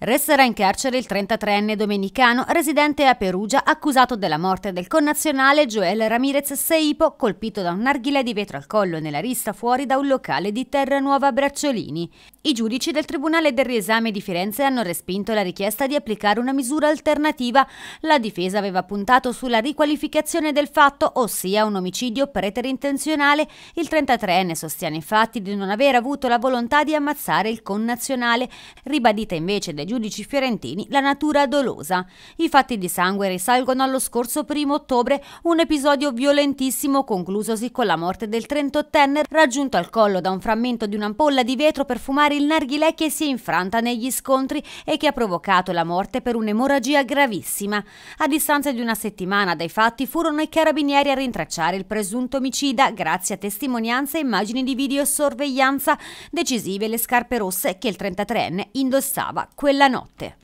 Resterà in carcere il 33enne domenicano residente a Perugia accusato della morte del connazionale Joel Ramirez Seipo colpito da un narghile di vetro al collo nella rissa fuori da un locale di Terranuova Bracciolini. I giudici del Tribunale del Riesame di Firenze hanno respinto la richiesta di applicare una misura alternativa. La difesa aveva puntato sulla riqualificazione del fatto, ossia un omicidio preterintenzionale. Il 33enne sostiene infatti di non aver avuto la volontà di ammazzare il connazionale, ribadita invece del giudici fiorentini la natura dolosa. I fatti di sangue risalgono allo scorso primo ottobre, un episodio violentissimo conclusosi con la morte del 38enne raggiunto al collo da un frammento di un'ampolla di vetro per fumare il narghilè che si è infranta negli scontri e che ha provocato la morte per un'emorragia gravissima. A distanza di una settimana dai fatti furono i carabinieri a rintracciare il presunto omicida grazie a testimonianze e immagini di videosorveglianza decisive le scarpe rosse che il 33enne indossava quella della notte.